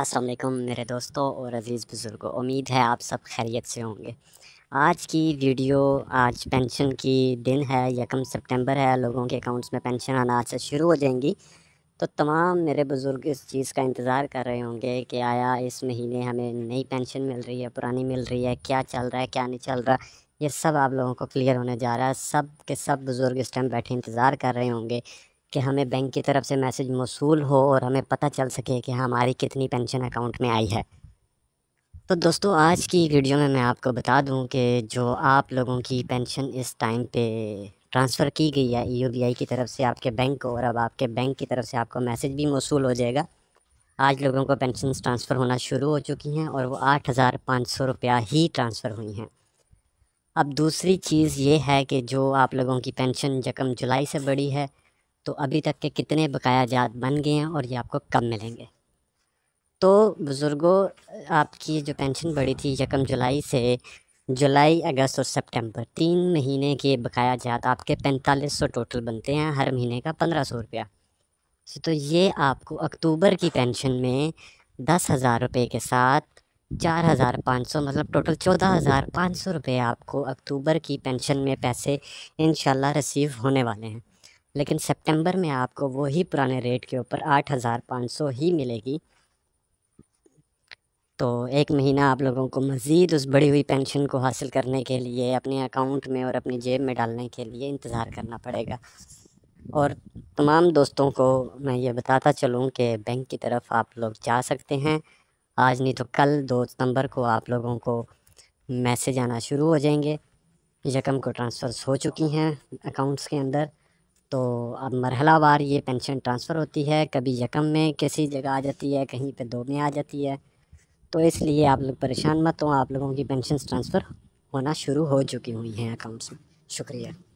असलकुम मेरे दोस्तों और अज़ीज़ बुज़ुर्गों उम्मीद है आप सब खैरियत से होंगे आज की वीडियो आज पेंशन की दिन है यकम सितंबर है लोगों के अकाउंट्स में पेंशन आना आज से शुरू हो जाएंगी तो तमाम मेरे बुज़ुर्ग इस चीज़ का इंतज़ार कर रहे होंगे कि आया इस महीने हमें नई पेंशन मिल रही है पुरानी मिल रही है क्या चल रहा है क्या नहीं चल रहा ये सब आप लोगों को क्लियर होने जा रहा है सब के सब बुज़ुर्ग इस टाइम बैठे इंतज़ार कर रहे होंगे कि हमें बैंक की तरफ से मैसेज मौसू हो और हमें पता चल सके कि हाँ, हमारी कितनी पेंशन अकाउंट में आई है तो दोस्तों आज की वीडियो में मैं आपको बता दूं कि जो आप लोगों की पेंशन इस टाइम पे ट्रांसफ़र की गई है यूबीआई e की तरफ से आपके बैंक को और अब आपके बैंक की तरफ से आपको मैसेज भी मौसू हो जाएगा आज लोगों को पेंशन ट्रांसफ़र होना शुरू हो चुकी हैं और वो आठ हज़ार पाँच सौ रुपया ही ट्रांसफ़र हुई हैं अब दूसरी चीज़ ये है कि जो आप लोगों की पेंशन जकम जुलाई से बढ़ी है तो अभी तक के कितने बकाया जात बन गए हैं और ये आपको कब मिलेंगे तो बुज़ुर्गों आपकी जो पेंशन बढ़ी थी यकम जुलाई से जुलाई अगस्त और सितंबर तीन महीने के बकाया जात आपके पैंतालीस सौ टोटल बनते हैं हर महीने का पंद्रह सौ रुपया तो ये आपको अक्टूबर की पेंशन में दस हज़ार रुपये के साथ चार हज़ार पाँच सौ मतलब टोटल चौदह हज़ार पाँच सौ रुपये आपको अक्टूबर की पेंशन में पैसे इन रिसीव होने वाले हैं लेकिन सितंबर में आपको वही पुराने रेट के ऊपर आठ हज़ार पाँच सौ ही मिलेगी तो एक महीना आप लोगों को मज़ीद उस बढ़ी हुई पेंशन को हासिल करने के लिए अपने अकाउंट में और अपनी जेब में डालने के लिए इंतज़ार करना पड़ेगा और तमाम दोस्तों को मैं ये बताता चलूँ कि बैंक की तरफ आप लोग जा सकते हैं आज नहीं तो कल दो सितंबर को आप लोगों को मैसेज आना शुरू हो जाएंगे यकम को ट्रांसफ़र्स हो चुकी हैं अकाउंट्स के अंदर तो अब मरहलावार ये पेंशन ट्रांसफ़र होती है कभी यकम में किसी जगह आ जाती है कहीं पे दो में आ जाती है तो इसलिए आप लोग परेशान मत हो आप लोगों की पेंशन ट्रांसफ़र होना शुरू हो चुकी हुई हैं अकाउंट्स में शुक्रिया